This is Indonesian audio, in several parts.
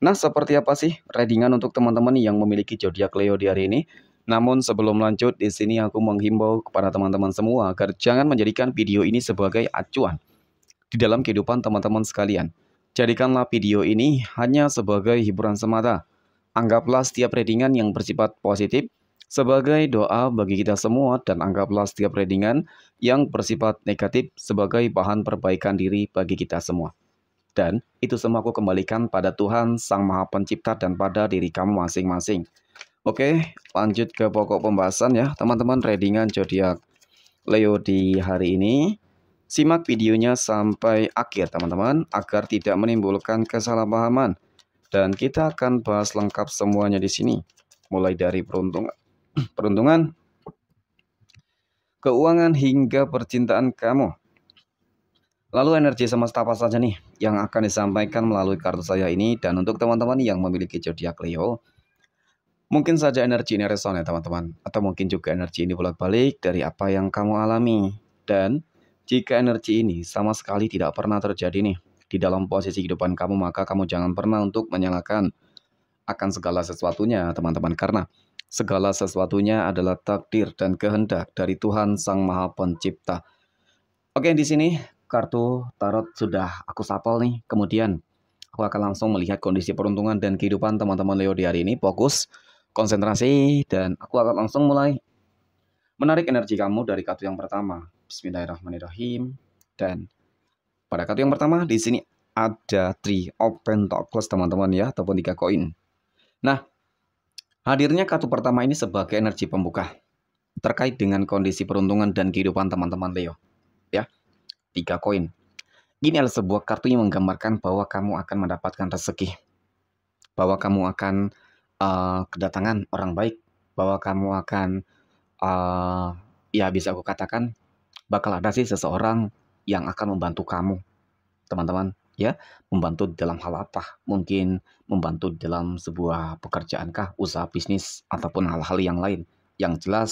Nah, seperti apa sih readingan untuk teman-teman yang memiliki zodiak Leo di hari ini? Namun sebelum lanjut, di sini aku menghimbau kepada teman-teman semua agar jangan menjadikan video ini sebagai acuan di dalam kehidupan teman-teman sekalian. Jadikanlah video ini hanya sebagai hiburan semata. Anggaplah setiap readingan yang bersifat positif sebagai doa bagi kita semua dan anggaplah setiap readingan yang bersifat negatif sebagai bahan perbaikan diri bagi kita semua. Dan itu semua aku kembalikan pada Tuhan Sang Maha Pencipta dan pada diri kamu masing-masing. Oke, lanjut ke pokok pembahasan ya. Teman-teman Readingan zodiak Leo di hari ini. Simak videonya sampai akhir teman-teman agar tidak menimbulkan kesalahpahaman. Dan kita akan bahas lengkap semuanya di sini. Mulai dari peruntungan, peruntungan keuangan hingga percintaan kamu. Lalu energi semesta apa saja nih yang akan disampaikan melalui kartu saya ini dan untuk teman-teman yang memiliki zodiak Leo, mungkin saja energi ini reson ya teman-teman atau mungkin juga energi ini bolak-balik dari apa yang kamu alami. Dan jika energi ini sama sekali tidak pernah terjadi nih di dalam posisi kehidupan kamu, maka kamu jangan pernah untuk menyalahkan akan segala sesuatunya, teman-teman, karena segala sesuatunya adalah takdir dan kehendak dari Tuhan Sang Maha Pencipta. Oke, di sini kartu tarot sudah aku sapel nih. Kemudian aku akan langsung melihat kondisi peruntungan dan kehidupan teman-teman Leo di hari ini. Fokus, konsentrasi, dan aku akan langsung mulai menarik energi kamu dari kartu yang pertama. Bismillahirrahmanirrahim. Dan pada kartu yang pertama di sini ada open top plus teman-teman ya ataupun tiga koin. Nah, hadirnya kartu pertama ini sebagai energi pembuka terkait dengan kondisi peruntungan dan kehidupan teman-teman Leo. 3 koin. Ini adalah sebuah kartu yang menggambarkan bahwa kamu akan mendapatkan rezeki, bahwa kamu akan uh, kedatangan orang baik, bahwa kamu akan, uh, ya bisa aku katakan, bakal ada sih seseorang yang akan membantu kamu, teman-teman, ya, membantu dalam hal apa? Mungkin membantu dalam sebuah pekerjaan kah, usaha bisnis ataupun hal-hal yang lain. Yang jelas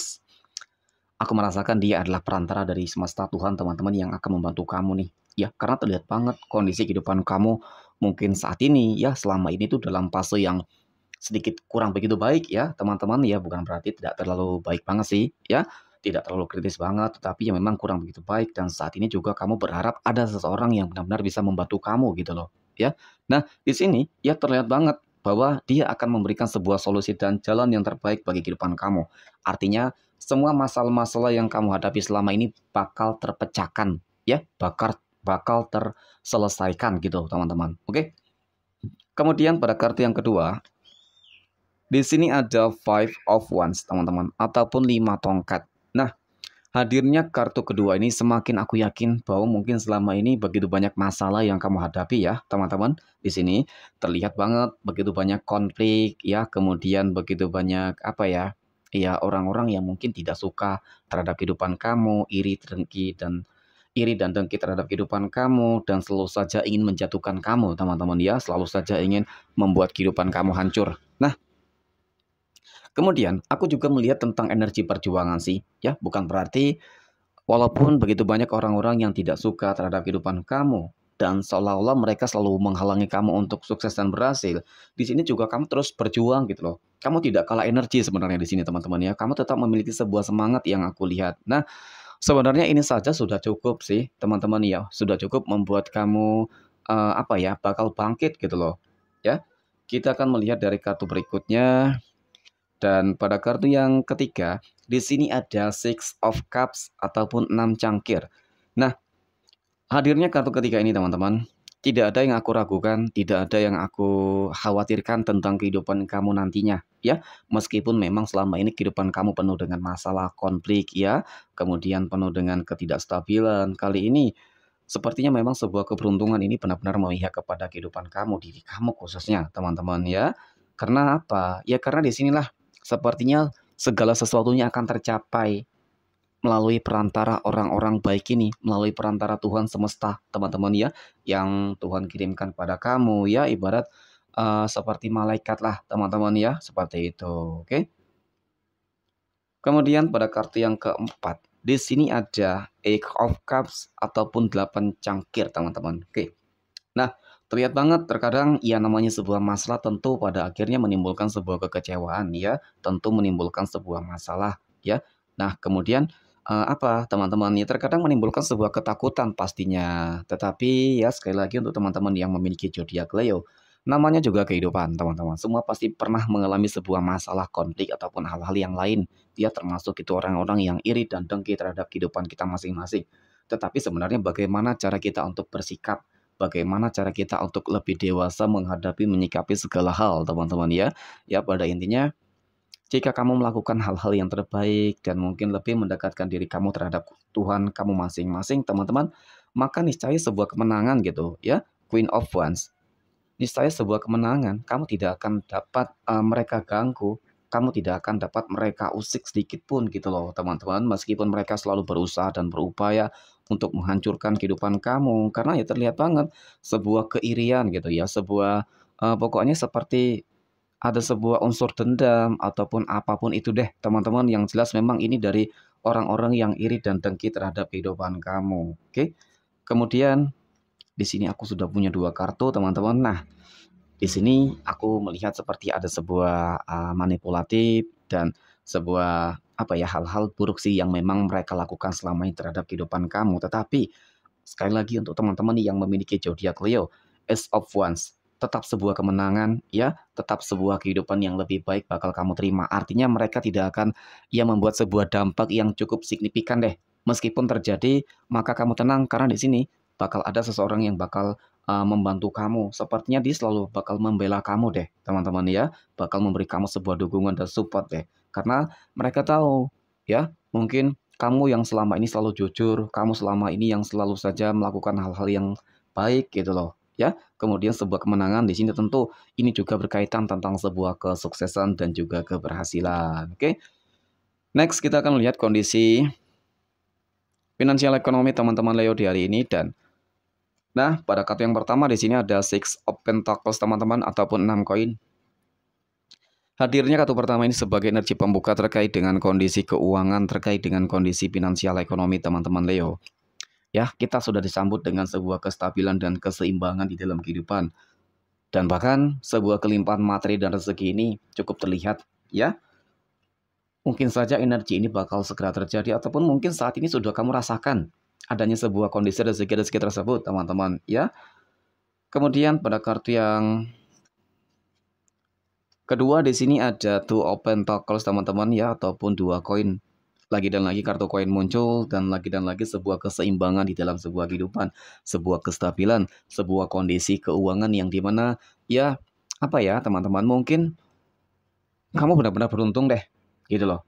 Aku merasakan dia adalah perantara dari semesta Tuhan teman-teman yang akan membantu kamu nih. Ya, karena terlihat banget kondisi kehidupan kamu mungkin saat ini ya selama ini tuh dalam fase yang sedikit kurang begitu baik ya teman-teman ya bukan berarti tidak terlalu baik banget sih ya tidak terlalu kritis banget tetapi ya memang kurang begitu baik dan saat ini juga kamu berharap ada seseorang yang benar-benar bisa membantu kamu gitu loh ya nah di sini ya terlihat banget bahwa dia akan memberikan sebuah solusi dan jalan yang terbaik bagi kehidupan kamu artinya semua masalah-masalah yang kamu hadapi selama ini bakal terpecahkan ya, bakar bakal terselesaikan gitu, teman-teman. Oke. Kemudian pada kartu yang kedua, di sini ada five of ones, teman-teman, ataupun lima tongkat. Nah, hadirnya kartu kedua ini semakin aku yakin bahwa mungkin selama ini begitu banyak masalah yang kamu hadapi ya, teman-teman. Di sini terlihat banget begitu banyak konflik ya, kemudian begitu banyak apa ya? ya orang-orang yang mungkin tidak suka terhadap kehidupan kamu, iri dengki dan iri dan dengki terhadap kehidupan kamu dan selalu saja ingin menjatuhkan kamu, teman-teman ya, selalu saja ingin membuat kehidupan kamu hancur. Nah, kemudian aku juga melihat tentang energi perjuangan sih, ya, bukan berarti walaupun begitu banyak orang-orang yang tidak suka terhadap kehidupan kamu, dan seolah-olah mereka selalu menghalangi kamu untuk sukses dan berhasil. Di sini juga kamu terus berjuang gitu loh. Kamu tidak kalah energi sebenarnya di sini teman-teman ya. Kamu tetap memiliki sebuah semangat yang aku lihat. Nah, sebenarnya ini saja sudah cukup sih teman-teman ya. Sudah cukup membuat kamu uh, apa ya bakal bangkit gitu loh. Ya. Kita akan melihat dari kartu berikutnya. Dan pada kartu yang ketiga, di sini ada Six of Cups ataupun 6 cangkir. Nah, Hadirnya kartu ketiga ini teman-teman, tidak ada yang aku ragukan, tidak ada yang aku khawatirkan tentang kehidupan kamu nantinya, ya. Meskipun memang selama ini kehidupan kamu penuh dengan masalah, konflik, ya, kemudian penuh dengan ketidakstabilan. Kali ini sepertinya memang sebuah keberuntungan ini benar-benar memihak kepada kehidupan kamu, diri kamu khususnya, teman-teman, ya. Karena apa? Ya karena disinilah sepertinya segala sesuatunya akan tercapai melalui perantara orang-orang baik ini, melalui perantara Tuhan semesta, teman-teman ya, yang Tuhan kirimkan pada kamu ya, ibarat uh, seperti malaikat lah, teman-teman ya, seperti itu, oke? Kemudian pada kartu yang keempat, di sini ada eight of cups ataupun delapan cangkir, teman-teman, oke? Nah, terlihat banget terkadang ya namanya sebuah masalah tentu pada akhirnya menimbulkan sebuah kekecewaan ya, tentu menimbulkan sebuah masalah ya. Nah, kemudian uh, apa teman-teman ya terkadang menimbulkan sebuah ketakutan pastinya. Tetapi ya sekali lagi untuk teman-teman yang memiliki zodiak Leo, namanya juga kehidupan teman-teman. Semua pasti pernah mengalami sebuah masalah konflik ataupun hal-hal yang lain. dia ya, termasuk itu orang-orang yang iri dan dengki terhadap kehidupan kita masing-masing. Tetapi sebenarnya bagaimana cara kita untuk bersikap bagaimana cara kita untuk lebih dewasa menghadapi menyikapi segala hal teman-teman ya ya pada intinya jika kamu melakukan hal-hal yang terbaik dan mungkin lebih mendekatkan diri kamu terhadap Tuhan kamu masing-masing, teman-teman, maka niscaya sebuah kemenangan gitu ya, Queen of Wands. Niscaya sebuah kemenangan, kamu tidak akan dapat uh, mereka ganggu, kamu tidak akan dapat mereka usik sedikit pun gitu loh teman-teman meskipun mereka selalu berusaha dan berupaya untuk menghancurkan kehidupan kamu karena ya terlihat banget sebuah keirian gitu ya sebuah uh, pokoknya seperti ada sebuah unsur dendam ataupun apapun itu deh teman-teman yang jelas memang ini dari orang-orang yang iri dan dengki terhadap kehidupan kamu oke kemudian di sini aku sudah punya dua kartu teman-teman nah di sini aku melihat seperti ada sebuah uh, manipulatif dan sebuah apa ya hal-hal buruk sih yang memang mereka lakukan selama ini terhadap kehidupan kamu tetapi sekali lagi untuk teman-teman yang memiliki zodiak Leo Ace of Wands tetap sebuah kemenangan ya tetap sebuah kehidupan yang lebih baik bakal kamu terima artinya mereka tidak akan ya membuat sebuah dampak yang cukup signifikan deh meskipun terjadi maka kamu tenang karena di sini bakal ada seseorang yang bakal uh, membantu kamu sepertinya dia selalu bakal membela kamu deh teman-teman ya bakal memberi kamu sebuah dukungan dan support deh karena mereka tahu ya mungkin kamu yang selama ini selalu jujur kamu selama ini yang selalu saja melakukan hal-hal yang baik gitu loh ya. Kemudian sebuah kemenangan di sini tentu ini juga berkaitan tentang sebuah kesuksesan dan juga keberhasilan. Oke. Next kita akan lihat kondisi finansial ekonomi teman-teman Leo di hari ini dan nah pada kartu yang pertama di sini ada Six of Pentacles teman-teman ataupun 6 koin. Hadirnya kartu pertama ini sebagai energi pembuka terkait dengan kondisi keuangan, terkait dengan kondisi finansial ekonomi teman-teman Leo ya kita sudah disambut dengan sebuah kestabilan dan keseimbangan di dalam kehidupan. Dan bahkan sebuah kelimpahan materi dan rezeki ini cukup terlihat ya. Mungkin saja energi ini bakal segera terjadi ataupun mungkin saat ini sudah kamu rasakan adanya sebuah kondisi rezeki-rezeki tersebut teman-teman ya. Kemudian pada kartu yang kedua di sini ada two open toggles teman-teman ya ataupun dua koin lagi dan lagi kartu koin muncul dan lagi dan lagi sebuah keseimbangan di dalam sebuah kehidupan, sebuah kestabilan, sebuah kondisi keuangan yang dimana ya apa ya teman-teman mungkin kamu hmm. benar-benar beruntung deh gitu loh.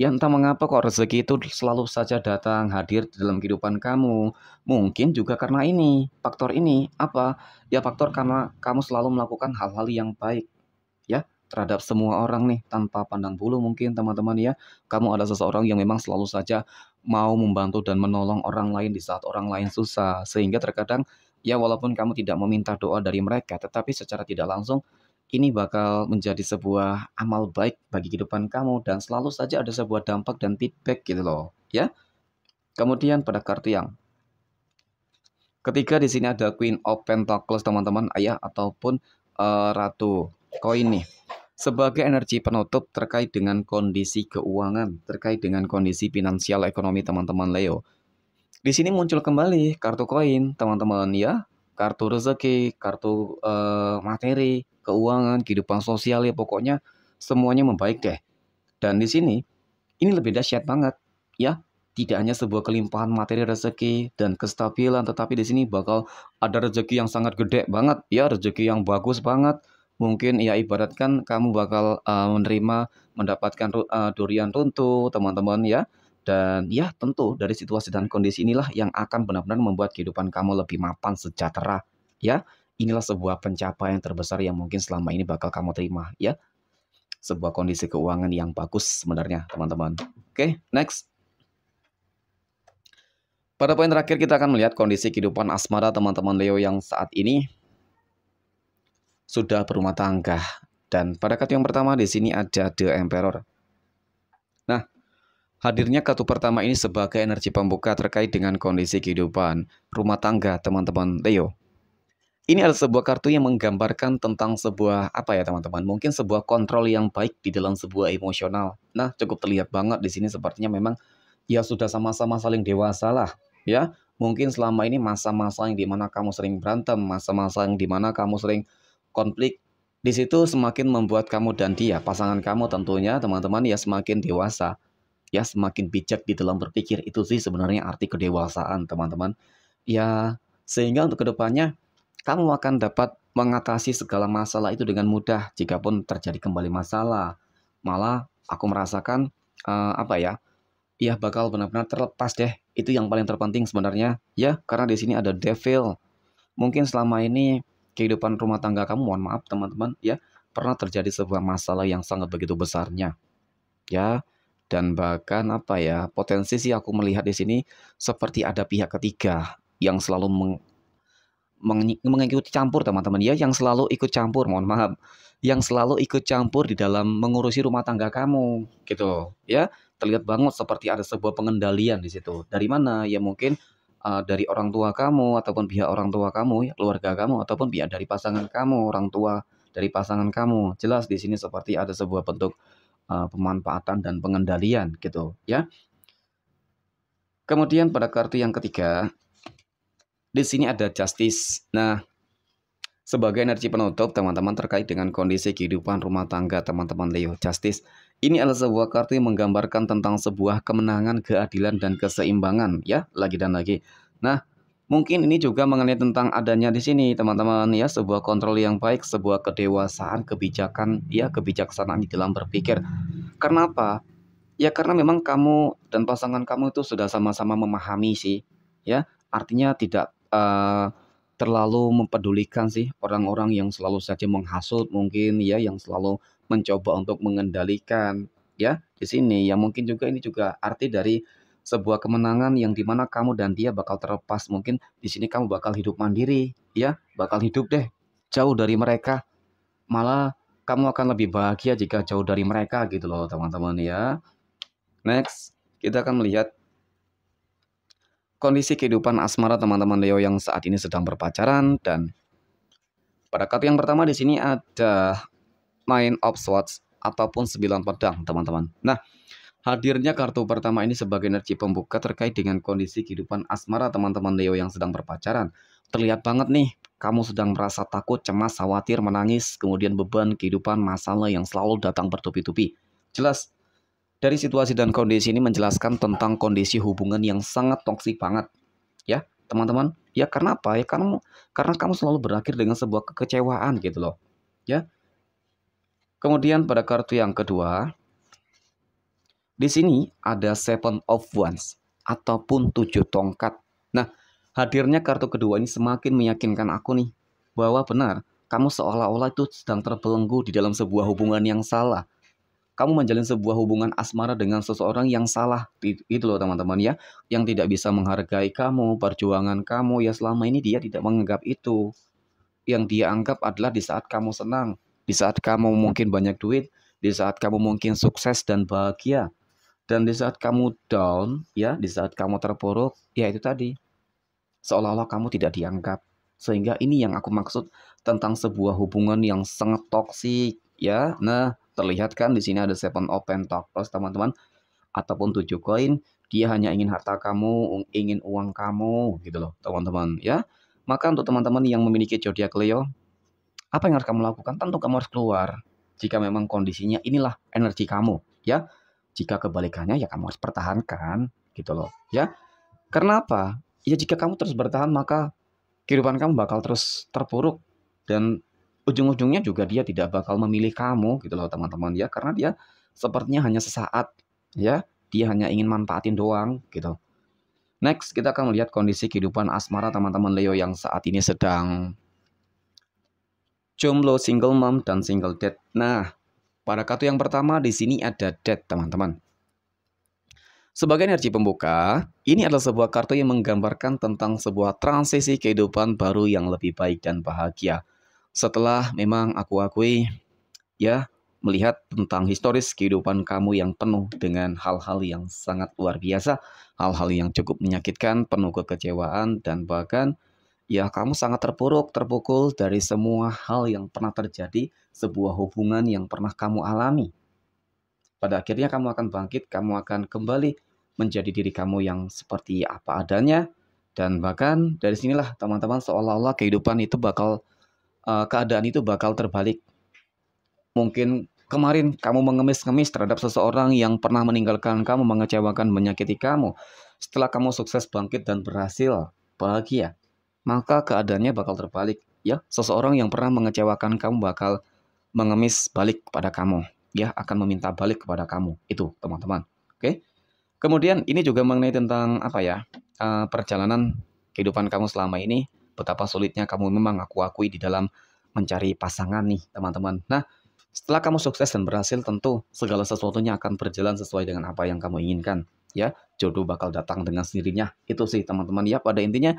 Ya entah mengapa kok rezeki itu selalu saja datang hadir dalam kehidupan kamu. Mungkin juga karena ini, faktor ini apa? Ya faktor karena kamu selalu melakukan hal-hal yang baik. Ya, terhadap semua orang nih tanpa pandang bulu mungkin teman-teman ya. Kamu ada seseorang yang memang selalu saja mau membantu dan menolong orang lain di saat orang lain susah sehingga terkadang ya walaupun kamu tidak meminta doa dari mereka tetapi secara tidak langsung ini bakal menjadi sebuah amal baik bagi kehidupan kamu dan selalu saja ada sebuah dampak dan feedback gitu loh ya. Kemudian pada kartu yang ketiga di sini ada Queen of Pentacles teman-teman ayah ataupun uh, ratu koin nih sebagai energi penutup terkait dengan kondisi keuangan, terkait dengan kondisi finansial ekonomi teman-teman Leo. Di sini muncul kembali kartu koin, teman-teman ya, kartu rezeki, kartu uh, materi, keuangan, kehidupan sosial ya pokoknya semuanya membaik deh. Dan di sini ini lebih dahsyat banget ya. Tidak hanya sebuah kelimpahan materi rezeki dan kestabilan, tetapi di sini bakal ada rezeki yang sangat gede banget, ya rezeki yang bagus banget, mungkin ya ibaratkan kamu bakal uh, menerima mendapatkan uh, durian runtuh teman-teman ya dan ya tentu dari situasi dan kondisi inilah yang akan benar-benar membuat kehidupan kamu lebih mapan sejahtera ya inilah sebuah pencapaian terbesar yang mungkin selama ini bakal kamu terima ya sebuah kondisi keuangan yang bagus sebenarnya teman-teman oke okay, next pada poin terakhir kita akan melihat kondisi kehidupan asmara teman-teman Leo yang saat ini sudah berumah tangga. Dan pada kartu yang pertama di sini ada The Emperor. Nah, hadirnya kartu pertama ini sebagai energi pembuka terkait dengan kondisi kehidupan rumah tangga teman-teman Leo. Ini adalah sebuah kartu yang menggambarkan tentang sebuah apa ya teman-teman? Mungkin sebuah kontrol yang baik di dalam sebuah emosional. Nah, cukup terlihat banget di sini sepertinya memang ya sudah sama-sama saling dewasa lah, ya. Mungkin selama ini masa-masa yang dimana kamu sering berantem, masa-masa yang dimana kamu sering konflik di situ semakin membuat kamu dan dia, pasangan kamu tentunya teman-teman ya semakin dewasa, ya semakin bijak di dalam berpikir. Itu sih sebenarnya arti kedewasaan teman-teman. Ya sehingga untuk kedepannya kamu akan dapat mengatasi segala masalah itu dengan mudah jika pun terjadi kembali masalah. Malah aku merasakan uh, apa ya? Ya bakal benar-benar terlepas deh. Itu yang paling terpenting sebenarnya ya karena di sini ada devil. Mungkin selama ini kehidupan rumah tangga kamu, mohon maaf teman-teman, ya pernah terjadi sebuah masalah yang sangat begitu besarnya, ya. Dan bahkan apa ya, potensi sih aku melihat di sini seperti ada pihak ketiga yang selalu meng, mengikuti campur teman-teman ya, yang selalu ikut campur, mohon maaf, yang selalu ikut campur di dalam mengurusi rumah tangga kamu, gitu, ya. Terlihat banget seperti ada sebuah pengendalian di situ. Dari mana? Ya mungkin uh, dari orang tua kamu ataupun pihak orang tua kamu, ya, keluarga kamu ataupun pihak dari pasangan kamu, orang tua dari pasangan kamu. Jelas di sini seperti ada sebuah bentuk uh, pemanfaatan dan pengendalian gitu, ya. Kemudian pada kartu yang ketiga, di sini ada justice. Nah, sebagai energi penutup, teman-teman terkait dengan kondisi kehidupan rumah tangga teman-teman Leo Justice. Ini adalah sebuah kartu yang menggambarkan tentang sebuah kemenangan, keadilan, dan keseimbangan ya, lagi dan lagi. Nah, mungkin ini juga mengenai tentang adanya di sini teman-teman ya, sebuah kontrol yang baik, sebuah kedewasaan, kebijakan, ya kebijaksanaan di dalam berpikir. Karena apa? Ya karena memang kamu dan pasangan kamu itu sudah sama-sama memahami sih, ya. Artinya tidak uh, terlalu mempedulikan sih orang-orang yang selalu saja menghasut mungkin ya yang selalu mencoba untuk mengendalikan ya di sini ya mungkin juga ini juga arti dari sebuah kemenangan yang dimana kamu dan dia bakal terlepas mungkin di sini kamu bakal hidup mandiri ya bakal hidup deh jauh dari mereka malah kamu akan lebih bahagia jika jauh dari mereka gitu loh teman-teman ya next kita akan melihat kondisi kehidupan asmara teman-teman Leo yang saat ini sedang berpacaran dan pada kartu yang pertama di sini ada Nine of Swords ataupun sembilan pedang, teman-teman. Nah, hadirnya kartu pertama ini sebagai energi pembuka terkait dengan kondisi kehidupan asmara teman-teman Leo yang sedang berpacaran. Terlihat banget nih, kamu sedang merasa takut, cemas, khawatir, menangis, kemudian beban kehidupan masalah yang selalu datang bertubi-tubi. Jelas, dari situasi dan kondisi ini menjelaskan tentang kondisi hubungan yang sangat toksik banget. Ya, teman-teman. Ya karena apa? Ya karena karena kamu selalu berakhir dengan sebuah kekecewaan gitu loh. Ya. Kemudian pada kartu yang kedua, di sini ada Seven of Wands ataupun tujuh tongkat. Nah, hadirnya kartu kedua ini semakin meyakinkan aku nih bahwa benar kamu seolah-olah itu sedang terbelenggu di dalam sebuah hubungan yang salah kamu menjalin sebuah hubungan asmara dengan seseorang yang salah itu loh teman-teman ya yang tidak bisa menghargai kamu perjuangan kamu ya selama ini dia tidak menganggap itu yang dia anggap adalah di saat kamu senang di saat kamu mungkin banyak duit di saat kamu mungkin sukses dan bahagia dan di saat kamu down ya di saat kamu terpuruk ya itu tadi seolah-olah kamu tidak dianggap sehingga ini yang aku maksud tentang sebuah hubungan yang sangat toksik ya nah terlihat kan di sini ada seven of pentacles teman-teman ataupun tujuh koin dia hanya ingin harta kamu ingin uang kamu gitu loh teman-teman ya maka untuk teman-teman yang memiliki zodiak Leo apa yang harus kamu lakukan tentu kamu harus keluar jika memang kondisinya inilah energi kamu ya jika kebalikannya ya kamu harus pertahankan gitu loh ya karena apa ya jika kamu terus bertahan maka kehidupan kamu bakal terus terpuruk dan ujung-ujungnya juga dia tidak bakal memilih kamu gitu loh teman-teman ya karena dia sepertinya hanya sesaat ya dia hanya ingin manfaatin doang gitu next kita akan melihat kondisi kehidupan asmara teman-teman Leo yang saat ini sedang jomblo single mom dan single dad nah pada kartu yang pertama di sini ada dad teman-teman sebagai energi pembuka, ini adalah sebuah kartu yang menggambarkan tentang sebuah transisi kehidupan baru yang lebih baik dan bahagia. Setelah memang aku akui, ya, melihat tentang historis kehidupan kamu yang penuh dengan hal-hal yang sangat luar biasa, hal-hal yang cukup menyakitkan, penuh kekecewaan, dan bahkan ya kamu sangat terpuruk, terpukul dari semua hal yang pernah terjadi, sebuah hubungan yang pernah kamu alami. Pada akhirnya kamu akan bangkit, kamu akan kembali menjadi diri kamu yang seperti apa adanya, dan bahkan dari sinilah teman-teman seolah-olah kehidupan itu bakal uh, keadaan itu bakal terbalik. Mungkin kemarin kamu mengemis-ngemis terhadap seseorang yang pernah meninggalkan kamu, mengecewakan, menyakiti kamu. Setelah kamu sukses bangkit dan berhasil bahagia, maka keadaannya bakal terbalik. Ya, seseorang yang pernah mengecewakan kamu bakal mengemis balik kepada kamu. Ya, akan meminta balik kepada kamu. Itu, teman-teman. Oke. Kemudian ini juga mengenai tentang apa ya? Eh, perjalanan kehidupan kamu selama ini betapa sulitnya kamu memang aku akui di dalam mencari pasangan nih, teman-teman. Nah, setelah kamu sukses dan berhasil, tentu segala sesuatunya akan berjalan sesuai dengan apa yang kamu inginkan. Ya, jodoh bakal datang dengan sendirinya. Itu sih, teman-teman. Ya, pada intinya,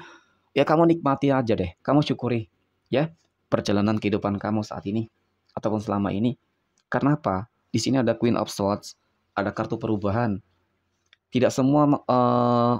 ya kamu nikmati aja deh. Kamu syukuri, ya, perjalanan kehidupan kamu saat ini ataupun selama ini. Karena apa? Di sini ada Queen of Swords, ada kartu perubahan. Tidak semua uh,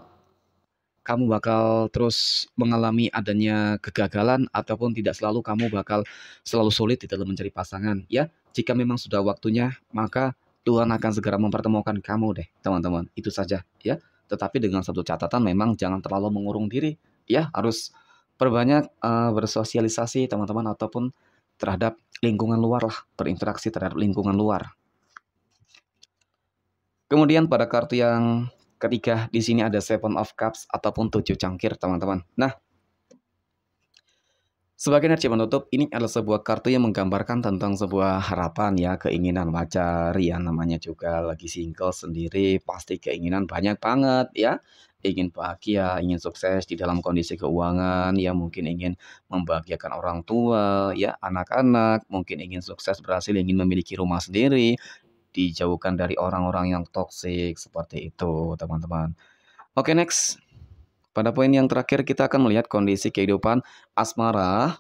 kamu bakal terus mengalami adanya kegagalan ataupun tidak selalu kamu bakal selalu sulit di dalam mencari pasangan ya. Jika memang sudah waktunya maka Tuhan akan segera mempertemukan kamu deh teman-teman. Itu saja ya. Tetapi dengan satu catatan memang jangan terlalu mengurung diri ya harus perbanyak uh, bersosialisasi teman-teman ataupun terhadap lingkungan luar lah, berinteraksi terhadap lingkungan luar. Kemudian pada kartu yang Ketiga, di sini ada Seven of Cups ataupun tujuh cangkir, teman-teman. Nah, sebagai energi penutup, ini adalah sebuah kartu yang menggambarkan tentang sebuah harapan ya, keinginan wajar ya, namanya juga lagi single sendiri, pasti keinginan banyak banget ya. Ingin bahagia, ingin sukses di dalam kondisi keuangan, ya mungkin ingin membahagiakan orang tua, ya anak-anak, mungkin ingin sukses berhasil, ingin memiliki rumah sendiri, dijauhkan dari orang-orang yang toksik seperti itu, teman-teman. Oke, next. Pada poin yang terakhir kita akan melihat kondisi kehidupan asmara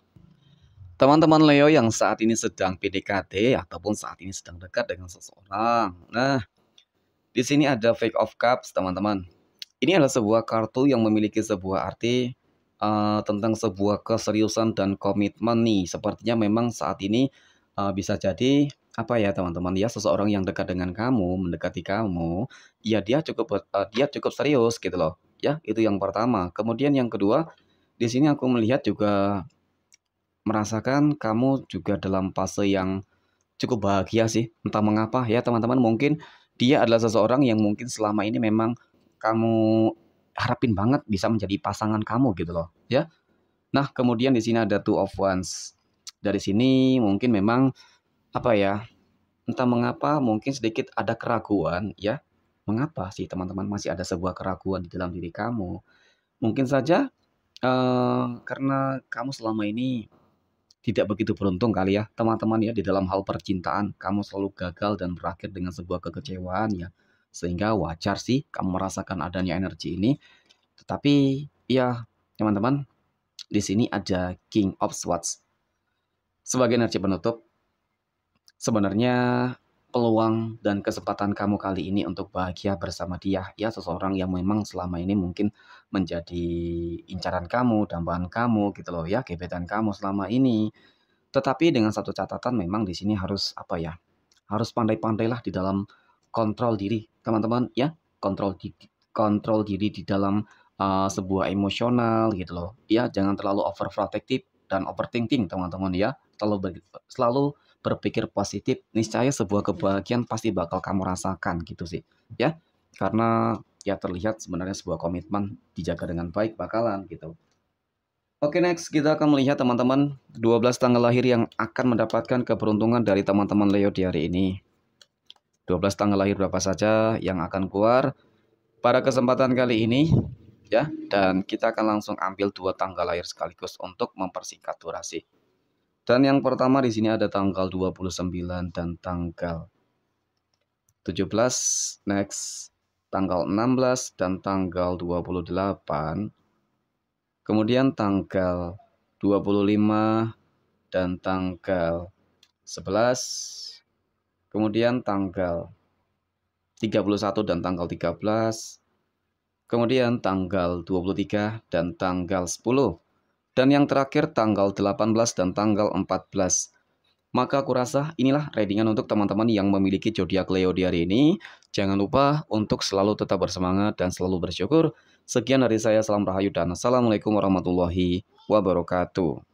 teman-teman Leo yang saat ini sedang PDKT ataupun saat ini sedang dekat dengan seseorang. Nah, di sini ada Fake of Cups, teman-teman. Ini adalah sebuah kartu yang memiliki sebuah arti uh, tentang sebuah keseriusan dan komitmen nih. Sepertinya memang saat ini uh, bisa jadi apa ya teman-teman ya seseorang yang dekat dengan kamu mendekati kamu ya dia cukup uh, dia cukup serius gitu loh ya itu yang pertama kemudian yang kedua di sini aku melihat juga merasakan kamu juga dalam fase yang cukup bahagia sih entah mengapa ya teman-teman mungkin dia adalah seseorang yang mungkin selama ini memang kamu harapin banget bisa menjadi pasangan kamu gitu loh ya nah kemudian di sini ada two of ones dari sini mungkin memang apa ya entah mengapa mungkin sedikit ada keraguan ya mengapa sih teman-teman masih ada sebuah keraguan di dalam diri kamu mungkin saja uh, karena kamu selama ini tidak begitu beruntung kali ya teman-teman ya di dalam hal percintaan kamu selalu gagal dan berakhir dengan sebuah kekecewaan ya sehingga wajar sih kamu merasakan adanya energi ini tetapi ya teman-teman di sini ada King of Swords sebagai energi penutup sebenarnya peluang dan kesempatan kamu kali ini untuk bahagia bersama dia ya seseorang yang memang selama ini mungkin menjadi incaran kamu, dambaan kamu gitu loh ya, gebetan kamu selama ini. Tetapi dengan satu catatan memang di sini harus apa ya? Harus pandai-pandailah di dalam kontrol diri, teman-teman ya. Kontrol di kontrol diri di dalam uh, sebuah emosional gitu loh. Ya, jangan terlalu overprotective dan overthinking, teman-teman ya. Selalu selalu berpikir positif, niscaya sebuah iya. kebahagiaan pasti bakal kamu rasakan gitu sih. Ya, karena ya terlihat sebenarnya sebuah komitmen dijaga dengan baik bakalan gitu. Oke next kita akan melihat teman-teman 12 tanggal lahir yang akan mendapatkan keberuntungan dari teman-teman Leo di hari ini. 12 tanggal lahir berapa saja yang akan keluar pada kesempatan kali ini ya dan kita akan langsung ambil dua tanggal lahir sekaligus untuk mempersingkat durasi. Dan yang pertama di sini ada tanggal 29 dan tanggal 17, next tanggal 16 dan tanggal 28. Kemudian tanggal 25 dan tanggal 11. Kemudian tanggal 31 dan tanggal 13. Kemudian tanggal 23 dan tanggal 10 dan yang terakhir tanggal 18 dan tanggal 14. Maka aku rasa inilah readingan untuk teman-teman yang memiliki zodiak Leo di hari ini. Jangan lupa untuk selalu tetap bersemangat dan selalu bersyukur. Sekian dari saya, salam rahayu dan assalamualaikum warahmatullahi wabarakatuh.